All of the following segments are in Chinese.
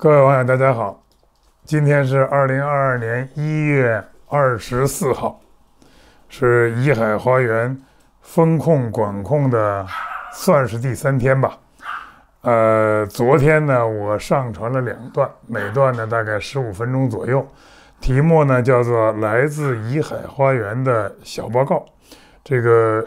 各位网友，大家好！今天是二零二二年一月二十四号，是怡海花园风控管控的算是第三天吧。呃，昨天呢，我上传了两段，每段呢大概十五分钟左右，题目呢叫做《来自怡海花园的小报告》。这个，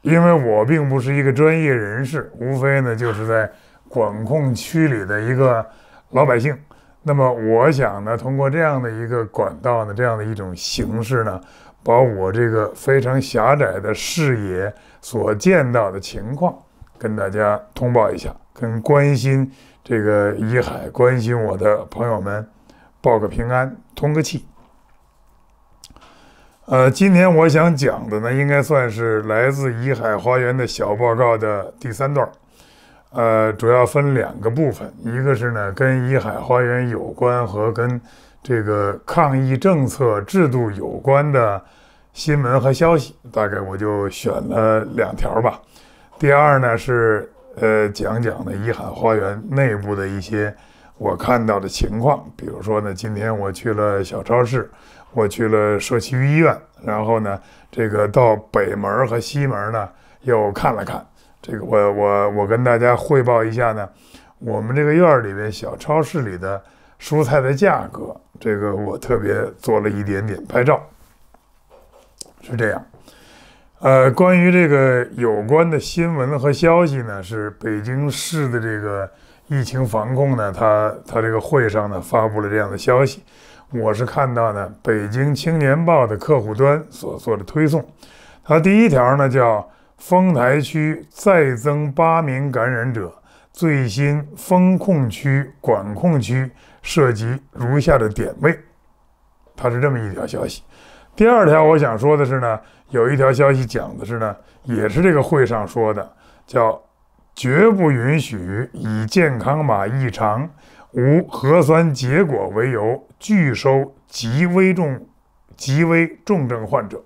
因为我并不是一个专业人士，无非呢就是在管控区里的一个。老百姓，那么我想呢，通过这样的一个管道呢，这样的一种形式呢，把我这个非常狭窄的视野所见到的情况跟大家通报一下，跟关心这个怡海、关心我的朋友们报个平安，通个气。呃，今天我想讲的呢，应该算是来自怡海花园的小报告的第三段。呃，主要分两个部分，一个是呢跟怡海花园有关和跟这个抗疫政策制度有关的新闻和消息，大概我就选了两条吧。第二呢是呃讲讲呢怡海花园内部的一些我看到的情况，比如说呢今天我去了小超市，我去了社区医院，然后呢这个到北门和西门呢又看了看。这个我我我跟大家汇报一下呢，我们这个院儿里面小超市里的蔬菜的价格，这个我特别做了一点点拍照，是这样。呃，关于这个有关的新闻和消息呢，是北京市的这个疫情防控呢，他他这个会上呢发布了这样的消息，我是看到呢《北京青年报》的客户端所做的推送，它第一条呢叫。丰台区再增八名感染者，最新封控区、管控区涉及如下的点位，它是这么一条消息。第二条，我想说的是呢，有一条消息讲的是呢，也是这个会上说的，叫绝不允许以健康码异常、无核酸结果为由拒收极危重、极危重症患者。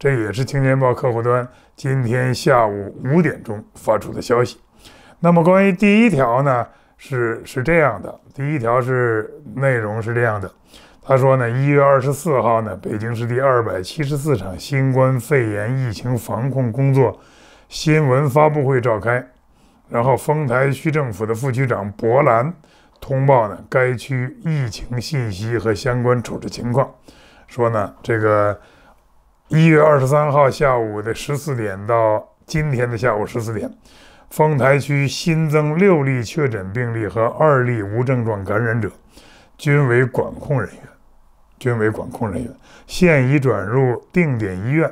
这也是《青年报》客户端今天下午五点钟发出的消息。那么，关于第一条呢，是是这样的。第一条是内容是这样的，他说呢，一月二十四号呢，北京市第二百七十四场新冠肺炎疫情防控工作新闻发布会召开，然后丰台区政府的副区长博兰通报呢该区疫情信息和相关处置情况，说呢这个。一月二十三号下午的十四点到今天的下午十四点，丰台区新增六例确诊病例和二例无症状感染者，均为管控人员，均为管控人员，现已转入定点医院。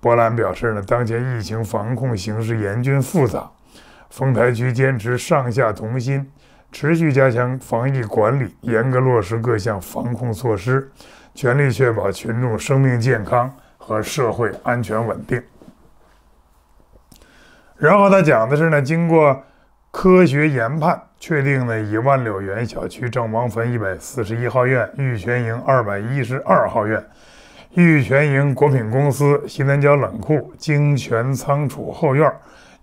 波兰表示呢，当前疫情防控形势严峻复杂，丰台区坚持上下同心，持续加强防疫管理，严格落实各项防控措施，全力确保群众生命健康。和社会安全稳定。然后他讲的是呢，经过科学研判，确定呢，以万柳园小区正王坟一百四十一号院、玉泉营二百一十二号院、玉泉营国品公司西南角冷库、京泉仓储后院、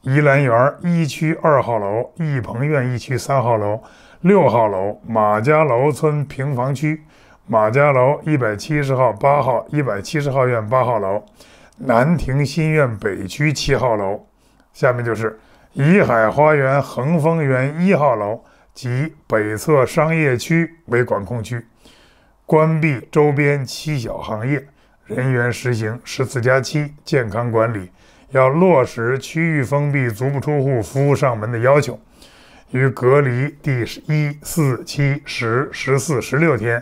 怡兰园一区二号楼、益鹏苑一区三号楼、六号楼、马家楼村平房区。马家楼一百七十号八号一百七十号院八号楼，南亭新苑北区七号楼，下面就是怡海花园恒丰园一号楼及北侧商业区为管控区，关闭周边七小行业，人员实行十四加七健康管理，要落实区域封闭足不出户服务上门的要求，于隔离第一四七十十四十六天。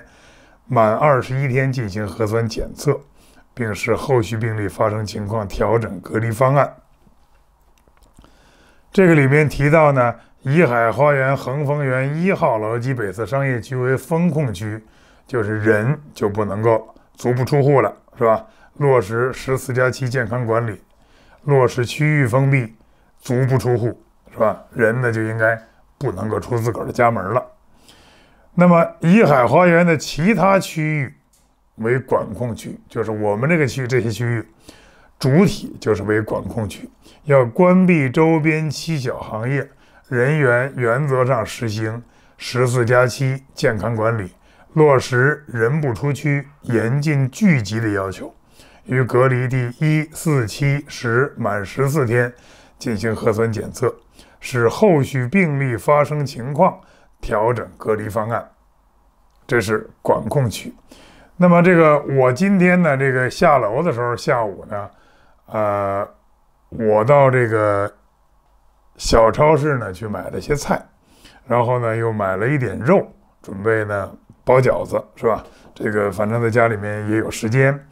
满二十一天进行核酸检测，并视后续病例发生情况调整隔离方案。这个里面提到呢，怡海花园、恒丰园一号楼及北侧商业区为封控区，就是人就不能够足不出户了，是吧？落实十四加七健康管理，落实区域封闭，足不出户，是吧？人呢就应该不能够出自个儿的家门了。那么，怡海花园的其他区域为管控区，就是我们这个区这些区域主体就是为管控区，要关闭周边七小行业，人员原则上实行十四加七健康管理，落实人不出区、严禁聚集的要求，于隔离地一四七十满十四天进行核酸检测，使后续病例发生情况。调整隔离方案，这是管控区。那么这个，我今天呢，这个下楼的时候，下午呢，呃，我到这个小超市呢，去买了些菜，然后呢，又买了一点肉，准备呢包饺子，是吧？这个反正在家里面也有时间，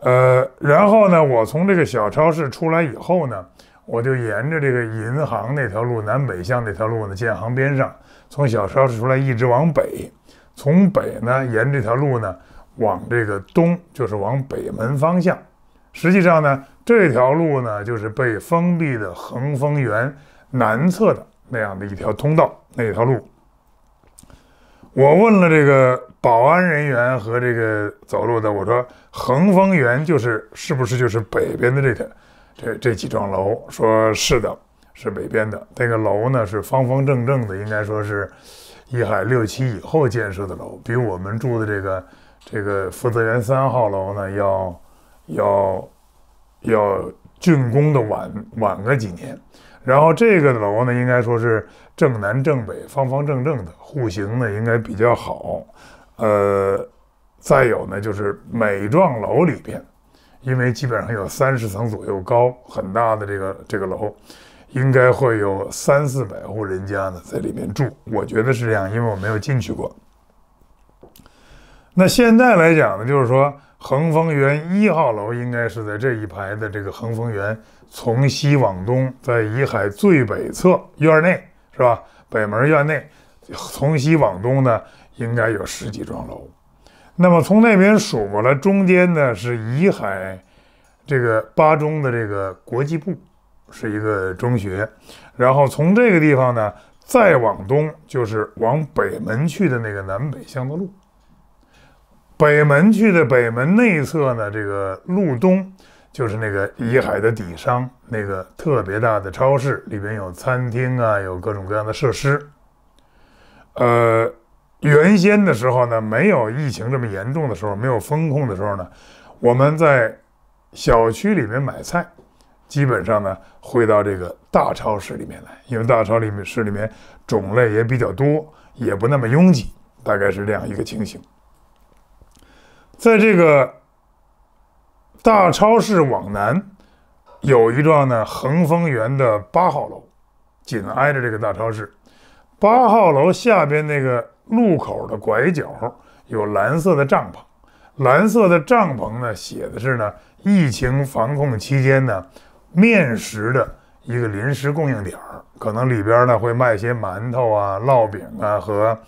呃，然后呢，我从这个小超市出来以后呢。我就沿着这个银行那条路南北向那条路呢，建行边上，从小超市出来一直往北，从北呢沿这条路呢往这个东，就是往北门方向。实际上呢，这条路呢就是被封闭的恒丰园南侧的那样的一条通道，那条路。我问了这个保安人员和这个走路的，我说恒丰园就是是不是就是北边的这条？这这几幢楼，说是的，是北边的这个楼呢，是方方正正的，应该说是，一海六期以后建设的楼，比我们住的这个这个福泽园三号楼呢要要要竣工的晚晚个几年。然后这个楼呢，应该说是正南正北，方方正正的，户型呢应该比较好。呃，再有呢，就是每幢楼里边。因为基本上有三十层左右高，很大的这个这个楼，应该会有三四百户人家呢在里面住。我觉得是这样，因为我没有进去过。那现在来讲呢，就是说恒丰园一号楼应该是在这一排的这个恒丰园，从西往东，在怡海最北侧院内是吧？北门院内，从西往东呢，应该有十几幢楼。那么从那边数过来，中间呢是怡海，这个八中的这个国际部是一个中学，然后从这个地方呢再往东就是往北门去的那个南北向的路，北门去的北门内侧呢，这个路东就是那个怡海的底商，那个特别大的超市，里边有餐厅啊，有各种各样的设施，呃。原先的时候呢，没有疫情这么严重的时候，没有封控的时候呢，我们在小区里面买菜，基本上呢会到这个大超市里面来，因为大超市里面种类也比较多，也不那么拥挤，大概是这样一个情形。在这个大超市往南，有一幢呢恒丰园的八号楼，紧挨着这个大超市，八号楼下边那个。路口的拐角有蓝色的帐篷，蓝色的帐篷呢，写的是呢，疫情防控期间呢，面食的一个临时供应点可能里边呢会卖些馒头啊、烙饼啊和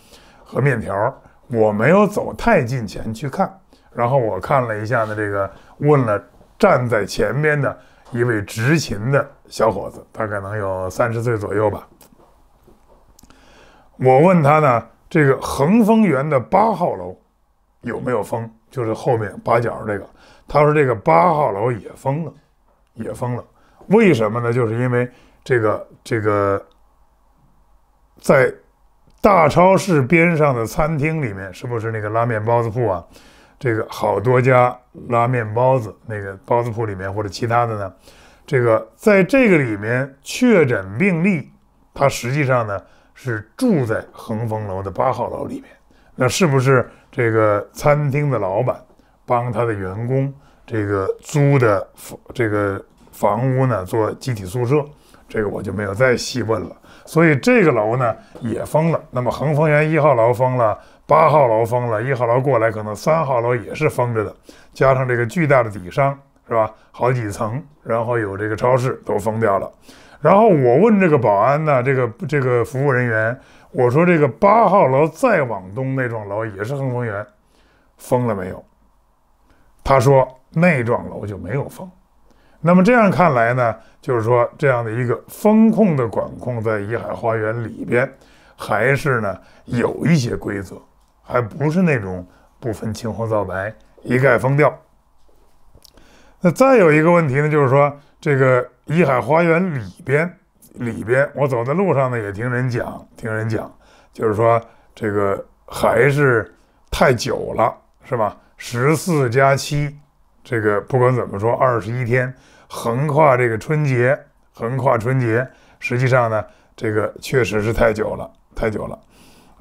和面条。我没有走太近前去看，然后我看了一下呢，这个问了站在前边的一位执勤的小伙子，大概能有三十岁左右吧。我问他呢。这个恒丰园的八号楼有没有封？就是后面八角这个，他说这个八号楼也封了，也封了。为什么呢？就是因为这个这个在大超市边上的餐厅里面，是不是那个拉面包子铺啊？这个好多家拉面包子那个包子铺里面或者其他的呢？这个在这个里面确诊病例，它实际上呢？是住在恒丰楼的八号楼里面，那是不是这个餐厅的老板帮他的员工这个租的房这个房屋呢做集体宿舍？这个我就没有再细问了。所以这个楼呢也封了。那么恒丰园一号楼封了，八号楼封了，一号楼过来可能三号楼也是封着的，加上这个巨大的底商是吧？好几层，然后有这个超市都封掉了。然后我问这个保安呢，这个这个服务人员，我说这个八号楼再往东那幢楼也是恒丰园，封了没有？他说那幢楼就没有封。那么这样看来呢，就是说这样的一个风控的管控在怡海花园里边，还是呢有一些规则，还不是那种不分青红皂白一概封掉。那再有一个问题呢，就是说这个。怡海花园里边，里边，我走在路上呢，也听人讲，听人讲，就是说这个还是太久了，是吧？十四加七，这个不管怎么说，二十一天，横跨这个春节，横跨春节，实际上呢，这个确实是太久了，太久了。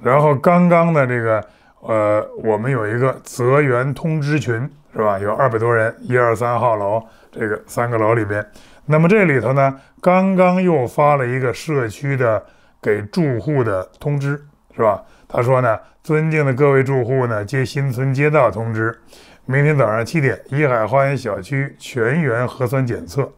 然后刚刚的这个，呃，我们有一个泽源通知群。是吧？有二百多人，一二三号楼这个三个楼里边。那么这里头呢，刚刚又发了一个社区的给住户的通知，是吧？他说呢：“尊敬的各位住户呢，接新村街道通知，明天早上七点，怡海花园小区全员核酸检测。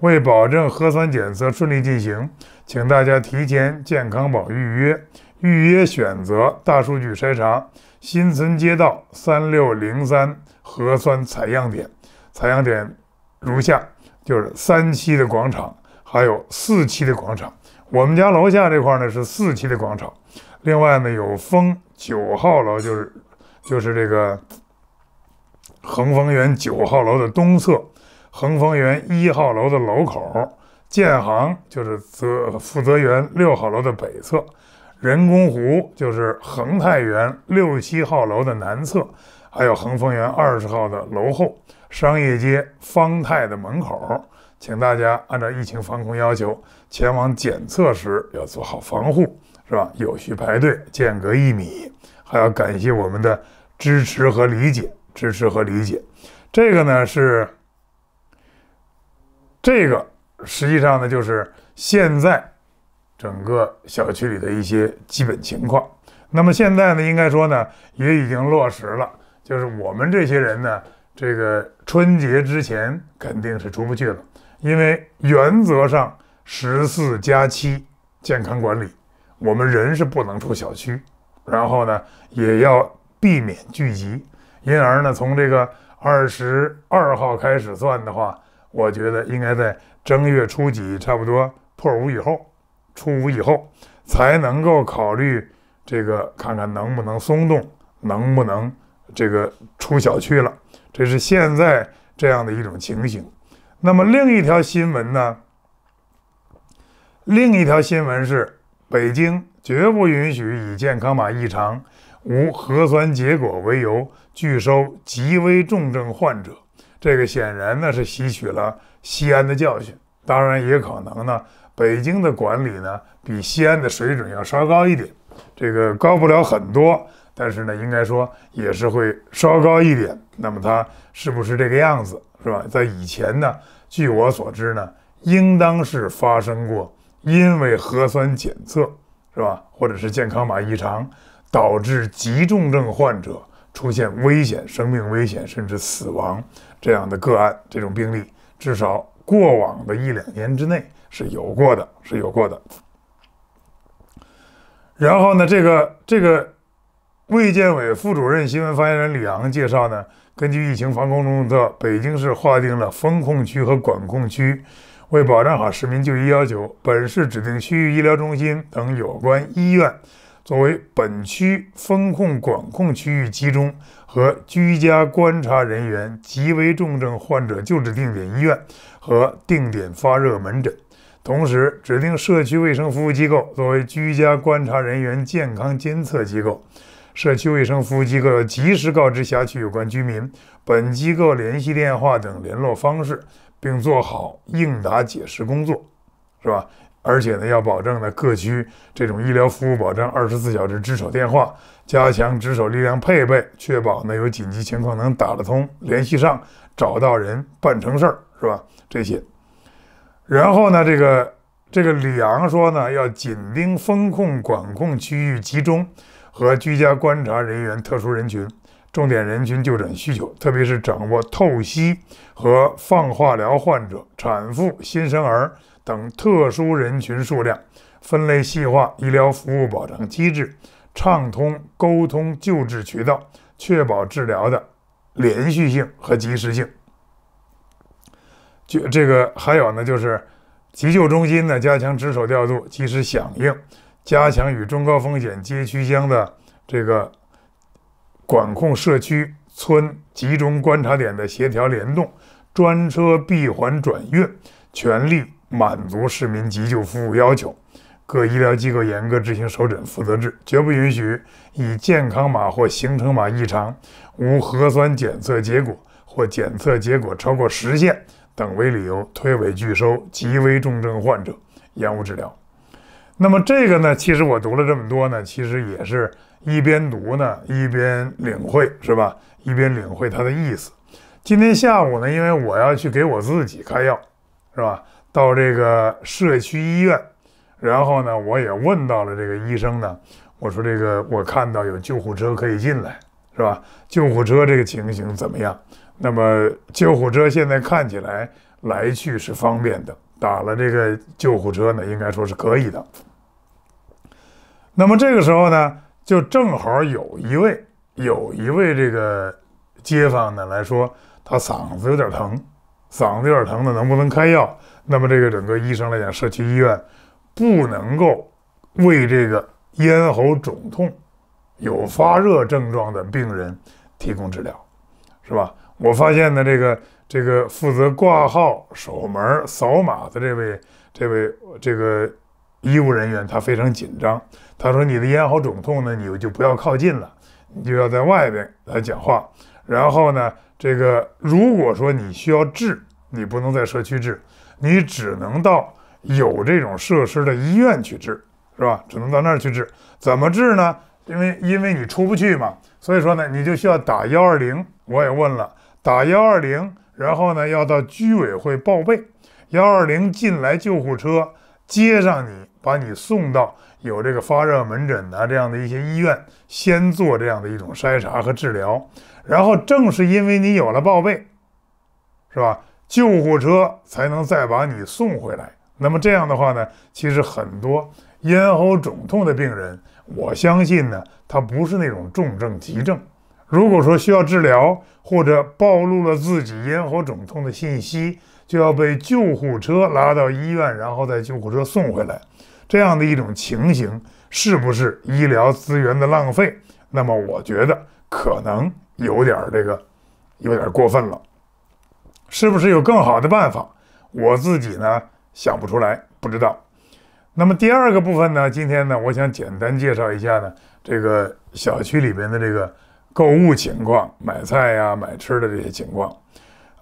为保证核酸检测顺利进行，请大家提前健康宝预约，预约选择大数据筛查，新村街道三六零三。”核酸采样点，采样点如下：就是三期的广场，还有四期的广场。我们家楼下这块呢是四期的广场。另外呢有丰九号楼，就是就是这个恒丰园九号楼的东侧，恒丰园一号楼的楼口。建行就是则富泽园六号楼的北侧，人工湖就是恒泰园六七号楼的南侧。还有恒丰园二十号的楼后商业街方太的门口，请大家按照疫情防控要求前往检测时要做好防护，是吧？有序排队，间隔一米，还要感谢我们的支持和理解，支持和理解。这个呢是这个实际上呢就是现在整个小区里的一些基本情况。那么现在呢，应该说呢也已经落实了。就是我们这些人呢，这个春节之前肯定是出不去了，因为原则上十四加七健康管理，我们人是不能出小区，然后呢也要避免聚集，因而呢从这个二十二号开始算的话，我觉得应该在正月初几差不多破五以后，初五以后才能够考虑这个看看能不能松动，能不能。这个出小区了，这是现在这样的一种情形。那么另一条新闻呢？另一条新闻是，北京绝不允许以健康码异常、无核酸结果为由拒收极危重症患者。这个显然呢是吸取了西安的教训，当然也可能呢，北京的管理呢比西安的水准要稍高一点，这个高不了很多。但是呢，应该说也是会稍高一点。那么它是不是这个样子？是吧？在以前呢，据我所知呢，应当是发生过因为核酸检测是吧，或者是健康码异常，导致急重症患者出现危险、生命危险甚至死亡这样的个案，这种病例至少过往的一两年之内是有过的，是有过的。然后呢，这个这个。卫健委副主任新闻发言人李昂介绍呢，根据疫情防控政策，北京市划定了风控区和管控区，为保障好市民就医要求，本市指定区域医疗中心等有关医院作为本区风控、管控区域集中和居家观察人员、极为重症患者救治定点医院和定点发热门诊，同时指定社区卫生服务机构作为居家观察人员健康监测机构。社区卫生服务机构要及时告知辖区有关居民本机构联系电话等联络方式，并做好应答解释工作，是吧？而且呢，要保证呢各区这种医疗服务保障二十四小时值守电话，加强值守力量配备，确保呢有紧急情况能打得通、联系上、找到人、办成事儿，是吧？这些。然后呢，这个这个李昂说呢，要紧盯风控管控区域集中。和居家观察人员、特殊人群、重点人群就诊需求，特别是掌握透析和放化疗患者、产妇、新生儿等特殊人群数量，分类细化医疗服务保障机制，畅通沟通救治渠道，确保治疗的连续性和及时性。就这个，还有呢，就是急救中心呢，加强值守调度，及时响应。加强与中高风险街区乡的这个管控社区村集中观察点的协调联动，专车闭环转运，全力满足市民急救服务要求。各医疗机构严格执行首诊负责制，绝不允许以健康码或行程码异常、无核酸检测结果或检测结果超过时限等为理由推诿拒收急危重症患者，延误治疗。那么这个呢，其实我读了这么多呢，其实也是一边读呢，一边领会是吧？一边领会它的意思。今天下午呢，因为我要去给我自己开药，是吧？到这个社区医院，然后呢，我也问到了这个医生呢，我说这个我看到有救护车可以进来，是吧？救护车这个情形怎么样？那么救护车现在看起来来去是方便的，打了这个救护车呢，应该说是可以的。那么这个时候呢，就正好有一位、有一位这个街坊呢来说，他嗓子有点疼，嗓子有点疼的，能不能开药？那么这个整个医生来讲，社区医院不能够为这个咽喉肿痛、有发热症状的病人提供治疗，是吧？我发现呢，这个这个负责挂号、守门、扫码的这位、这位这个。医务人员他非常紧张，他说：“你的咽喉肿痛呢，你就不要靠近了，你就要在外边来讲话。然后呢，这个如果说你需要治，你不能在社区治，你只能到有这种设施的医院去治，是吧？只能到那儿去治。怎么治呢？因为因为你出不去嘛，所以说呢，你就需要打幺二零。我也问了，打幺二零，然后呢，要到居委会报备，幺二零进来救护车。”接上你，把你送到有这个发热门诊的这样的一些医院，先做这样的一种筛查和治疗。然后，正是因为你有了报备，是吧？救护车才能再把你送回来。那么这样的话呢，其实很多咽喉肿痛的病人，我相信呢，他不是那种重症急症。如果说需要治疗或者暴露了自己咽喉肿痛的信息，就要被救护车拉到医院，然后再救护车送回来，这样的一种情形是不是医疗资源的浪费？那么我觉得可能有点这个，有点过分了。是不是有更好的办法？我自己呢想不出来，不知道。那么第二个部分呢，今天呢我想简单介绍一下呢这个小区里边的这个购物情况，买菜呀、买吃的这些情况。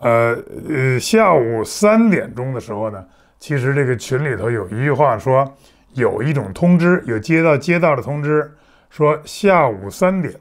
呃呃，下午三点钟的时候呢，其实这个群里头有一句话说，有一种通知，有街道街道的通知，说下午三点，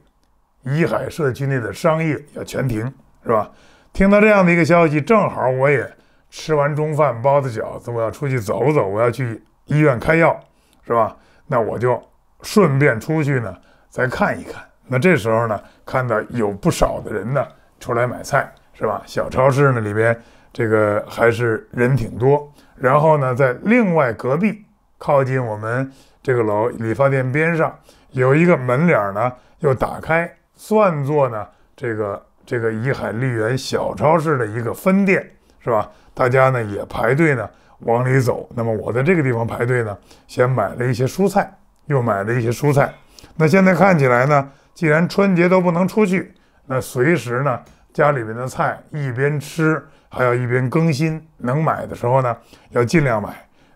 怡海社区内的商业要全停，是吧？听到这样的一个消息，正好我也吃完中饭，包的饺子，我要出去走走，我要去医院开药，是吧？那我就顺便出去呢，再看一看。那这时候呢，看到有不少的人呢，出来买菜。是吧？小超市呢，里边这个还是人挺多。然后呢，在另外隔壁靠近我们这个楼理发店边上，有一个门脸呢又打开，算作呢这个这个怡海丽园小超市的一个分店，是吧？大家呢也排队呢往里走。那么我在这个地方排队呢，先买了一些蔬菜，又买了一些蔬菜。那现在看起来呢，既然春节都不能出去，那随时呢。家里边的菜一边吃，还要一边更新。能买的时候呢，要尽量买。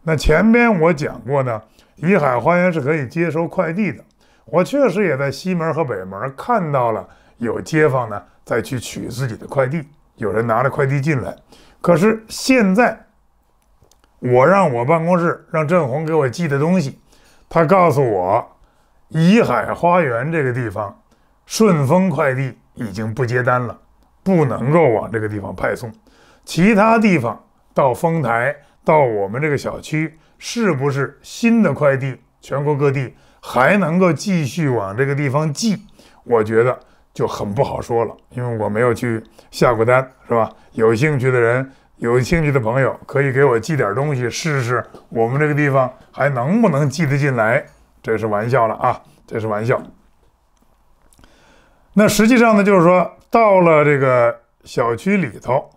那前边我讲过呢，怡海花园是可以接收快递的。我确实也在西门和北门看到了有街坊呢在去取自己的快递，有人拿着快递进来。可是现在，我让我办公室让振红给我寄的东西，他告诉我，怡海花园这个地方，顺丰快递已经不接单了。不能够往这个地方派送，其他地方到丰台到我们这个小区，是不是新的快递？全国各地还能够继续往这个地方寄？我觉得就很不好说了，因为我没有去下过单，是吧？有兴趣的人，有兴趣的朋友，可以给我寄点东西试试，我们这个地方还能不能寄得进来？这是玩笑了啊，这是玩笑。那实际上呢，就是说。到了这个小区里头，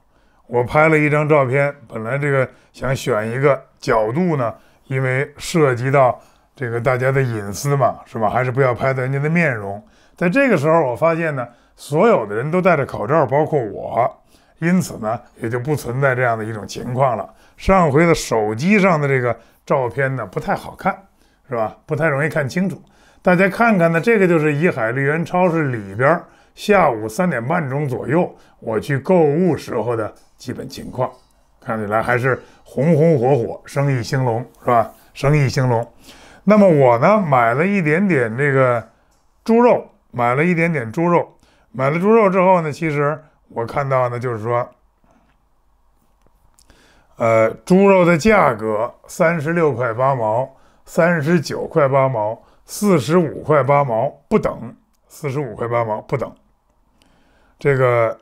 我拍了一张照片。本来这个想选一个角度呢，因为涉及到这个大家的隐私嘛，是吧？还是不要拍人家的面容。在这个时候，我发现呢，所有的人都戴着口罩，包括我，因此呢，也就不存在这样的一种情况了。上回的手机上的这个照片呢，不太好看，是吧？不太容易看清楚。大家看看呢，这个就是怡海绿源超市里边。下午三点半钟左右，我去购物时候的基本情况，看起来还是红红火火，生意兴隆，是吧？生意兴隆。那么我呢，买了一点点这个猪肉，买了一点点猪肉，买了猪肉之后呢，其实我看到呢，就是说，呃，猪肉的价格三十六块八毛、三十九块八毛、四十五块八毛不等，四十五块八毛不等。这个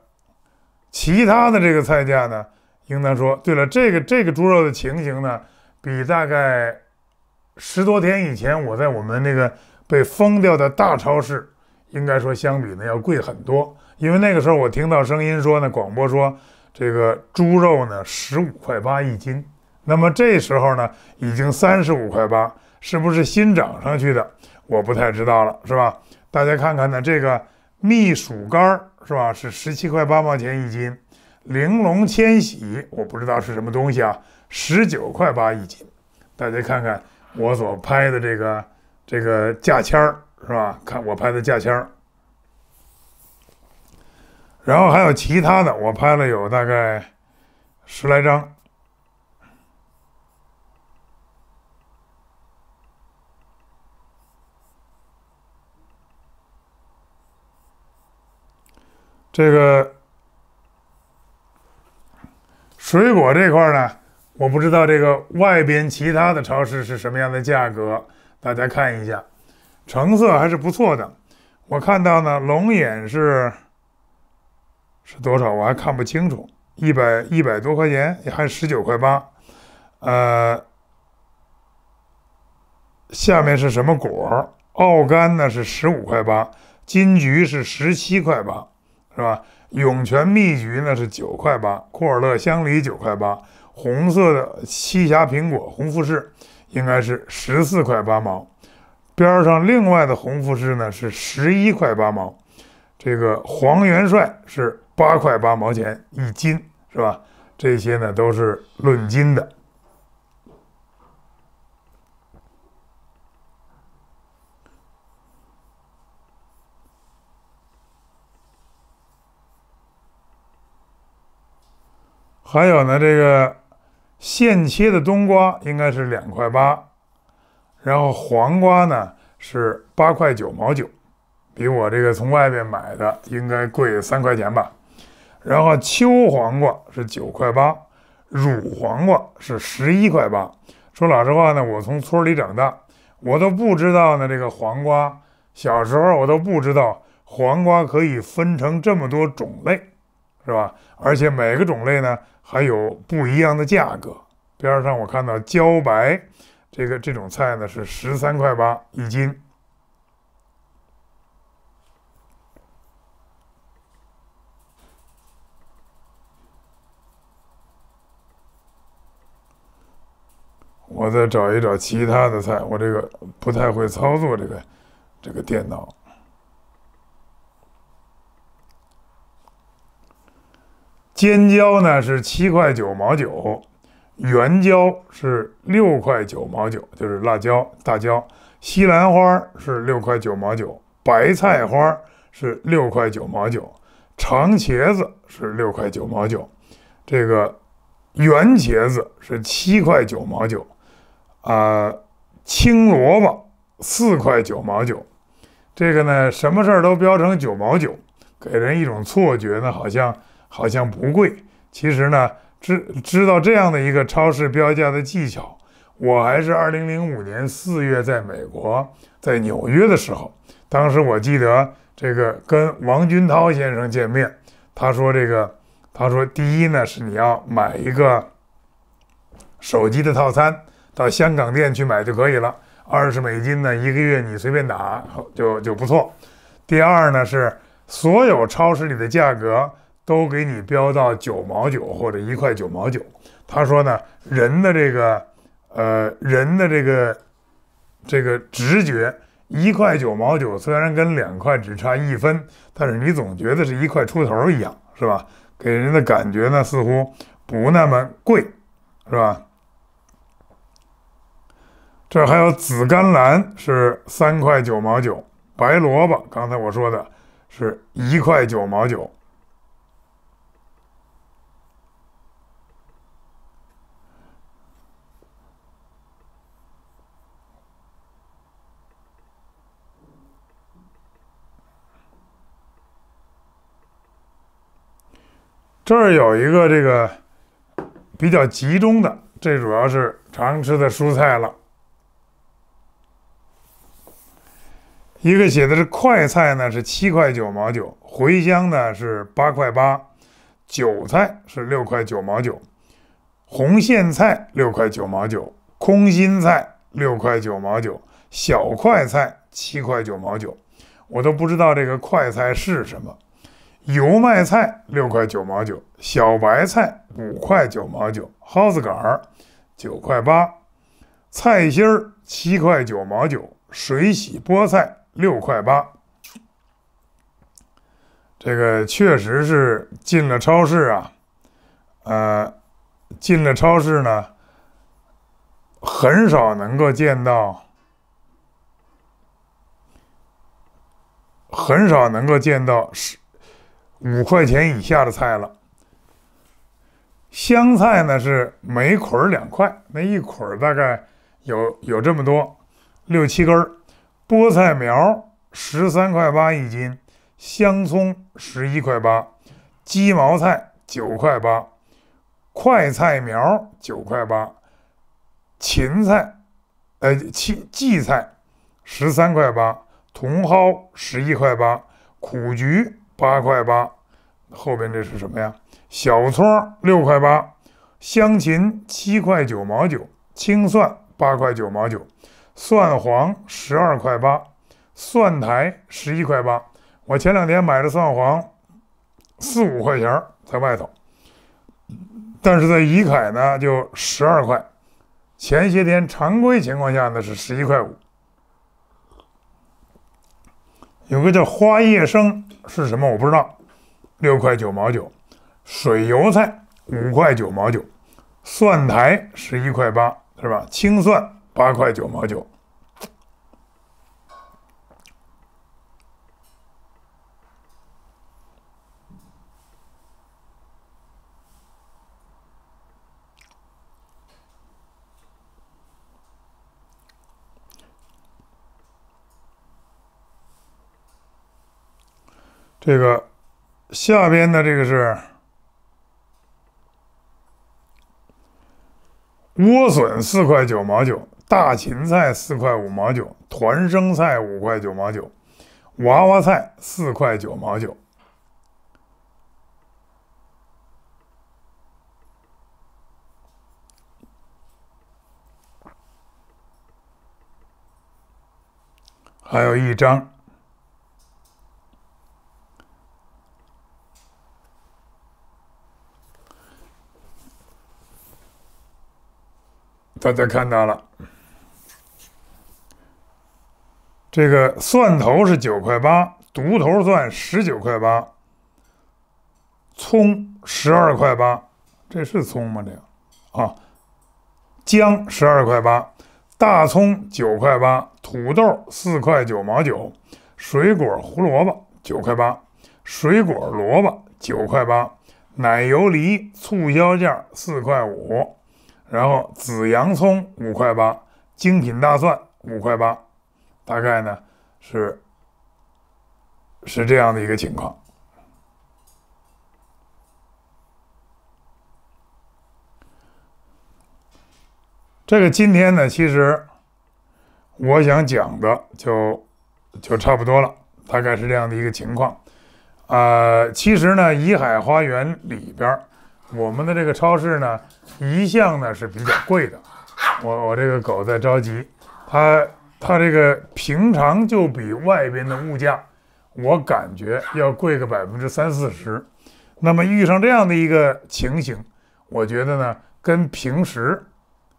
其他的这个菜价呢，应当说对了。这个这个猪肉的情形呢，比大概十多天以前我在我们那个被封掉的大超市，应该说相比呢要贵很多。因为那个时候我听到声音说呢，广播说这个猪肉呢十五块八一斤，那么这时候呢已经三十五块八，是不是新涨上去的？我不太知道了，是吧？大家看看呢这个。蜜薯干是吧？是十七块八毛钱一斤。玲珑千禧我不知道是什么东西啊，十九块八一斤。大家看看我所拍的这个这个价签是吧？看我拍的价签然后还有其他的，我拍了有大概十来张。这个水果这块呢，我不知道这个外边其他的超市是什么样的价格，大家看一下，成色还是不错的。我看到呢，龙眼是是多少，我还看不清楚，一百一百多块钱，也还是十九块八。呃，下面是什么果？奥柑呢是十五块八，金桔是十七块八。是吧？涌泉蜜桔呢是九块八，库尔勒香梨九块八，红色的栖霞苹果红富士应该是十四块八毛，边上另外的红富士呢是十一块八毛，这个黄元帅是八块八毛钱一斤，是吧？这些呢都是论斤的。还有呢，这个现切的冬瓜应该是两块八，然后黄瓜呢是八块九毛九，比我这个从外边买的应该贵三块钱吧。然后秋黄瓜是九块八，乳黄瓜是十一块八。说老实话呢，我从村里长大，我都不知道呢。这个黄瓜，小时候我都不知道黄瓜可以分成这么多种类，是吧？而且每个种类呢。还有不一样的价格。边上我看到茭白，这个这种菜呢是十三块八一斤。我再找一找其他的菜。我这个不太会操作这个这个电脑。尖椒呢是七块九毛九，圆椒是六块九毛九，就是辣椒、大椒。西兰花是六块九毛九，白菜花是六块九毛九，长茄子是六块九毛九，这个圆茄子是七块九毛九，啊，青萝卜四块九毛九，这个呢，什么事儿都标成九毛九，给人一种错觉呢，好像。好像不贵，其实呢，知知道这样的一个超市标价的技巧，我还是二零零五年四月在美国，在纽约的时候，当时我记得这个跟王军涛先生见面，他说这个，他说第一呢是你要买一个手机的套餐，到香港店去买就可以了，二十美金呢一个月你随便打就就不错，第二呢是所有超市里的价格。都给你标到九毛九或者一块九毛九。他说呢，人的这个，呃，人的这个这个直觉，一块九毛九虽然跟两块只差一分，但是你总觉得是一块出头一样，是吧？给人的感觉呢，似乎不那么贵，是吧？这还有紫甘蓝是三块九毛九，白萝卜刚才我说的是一块九毛九。这儿有一个这个比较集中的，这主要是常吃的蔬菜了。一个写的是快菜呢，是七块九毛九；茴香呢是八块八；韭菜是六块九毛九；红苋菜六块九毛九；空心菜六块九毛九；小快菜七块九毛九。我都不知道这个快菜是什么。油麦菜六块九毛九，小白菜五块九毛九，蒿子杆儿九块八，菜心儿七块九毛九，水洗菠菜六块八。这个确实是进了超市啊，呃，进了超市呢，很少能够见到，很少能够见到是。五块钱以下的菜了。香菜呢是每捆两块，那一捆大概有有这么多，六七根儿。菠菜苗十三块八一斤，香葱十一块八，鸡毛菜九块八，快菜苗九块八，芹菜，呃，荠荠菜十三块八，茼蒿十一块八，苦菊。八块八，后边这是什么呀？小葱六块八，香芹七块九毛九，青蒜八块九毛九，蒜黄十二块八，蒜苔十一块八。我前两天买的蒜黄四五块钱在外头，但是在宜凯呢就十二块。前些天常规情况下呢是十一块五，有个叫花叶生。是什么？我不知道。六块九毛九，水油菜五块九毛九，蒜苔十一块八，是吧？青蒜八块九毛九。这个下边的这个是莴笋四块九毛九，大芹菜四块五毛九，团生菜五块九毛九，娃娃菜四块九毛九，还有一张。大家看到了，这个蒜头是九块八，独头蒜十九块八，葱十二块八，这是葱吗？这个啊，姜十二块八，大葱九块八，土豆四块九毛九，水果胡萝卜九块八，水果萝卜九块八，奶油梨促销价四块五。然后紫洋葱五块八，精品大蒜五块八，大概呢是是这样的一个情况。这个今天呢，其实我想讲的就就差不多了，大概是这样的一个情况。啊，其实呢，怡海花园里边儿。我们的这个超市呢，一向呢是比较贵的。我我这个狗在着急，它它这个平常就比外边的物价，我感觉要贵个百分之三四十。那么遇上这样的一个情形，我觉得呢，跟平时，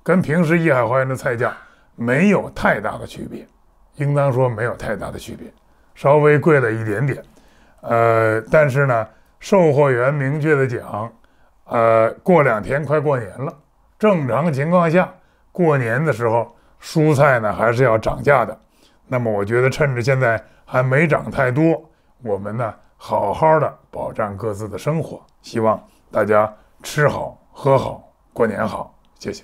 跟平时一海花园的菜价没有太大的区别，应当说没有太大的区别，稍微贵了一点点。呃，但是呢，售货员明确的讲。呃，过两天快过年了，正常情况下，过年的时候蔬菜呢还是要涨价的。那么我觉得趁着现在还没涨太多，我们呢好好的保障各自的生活，希望大家吃好喝好，过年好，谢谢。